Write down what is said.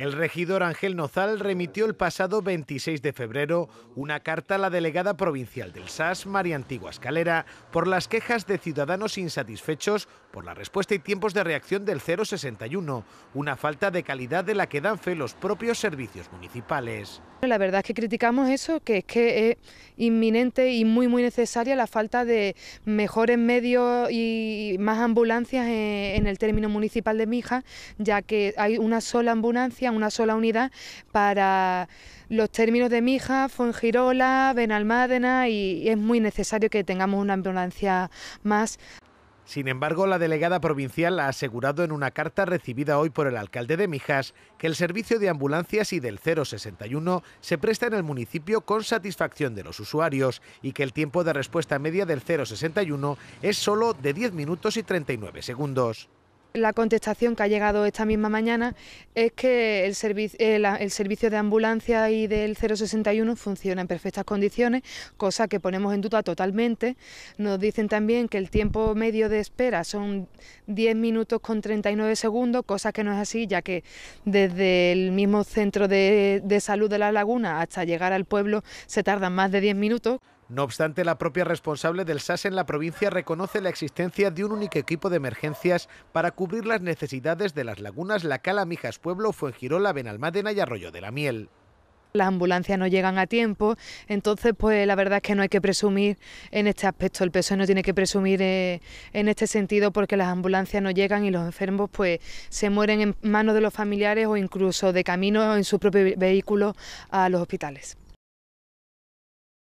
El regidor Ángel Nozal remitió el pasado 26 de febrero una carta a la delegada provincial del SAS, María Antigua Escalera, por las quejas de ciudadanos insatisfechos por la respuesta y tiempos de reacción del 061, una falta de calidad de la que dan fe los propios servicios municipales. La verdad es que criticamos eso, que es que es inminente y muy muy necesaria la falta de mejores medios y más ambulancias en el término municipal de Mija, ya que hay una sola ambulancia una sola unidad para los términos de Mijas, Fuengirola, Benalmádena y es muy necesario que tengamos una ambulancia más. Sin embargo, la delegada provincial ha asegurado en una carta recibida hoy por el alcalde de Mijas que el servicio de ambulancias y del 061 se presta en el municipio con satisfacción de los usuarios y que el tiempo de respuesta media del 061 es solo de 10 minutos y 39 segundos. La contestación que ha llegado esta misma mañana es que el, eh, servicio de ambulancia y del 061 funciona en perfectas condiciones, cosa que ponemos en duda totalmente. Nos dicen también que el tiempo medio de espera son 10 minutos con 39 segundos, cosa que no es así, ya que desde el mismo centro de, de salud de la laguna hasta llegar al pueblo se tardan más de 10 minutos. No obstante, la propia responsable del SAS en la provincia reconoce la existencia de un único equipo de emergencias para cubrir las necesidades de las lagunas La Cala, Mijas Pueblo, Fuengirola, Benalmádena y Arroyo de la Miel las ambulancias no llegan a tiempo, entonces pues la verdad es que no hay que presumir en este aspecto, el PSOE no tiene que presumir eh, en este sentido porque las ambulancias no llegan y los enfermos pues se mueren en manos de los familiares o incluso de camino en su propio vehículo a los hospitales.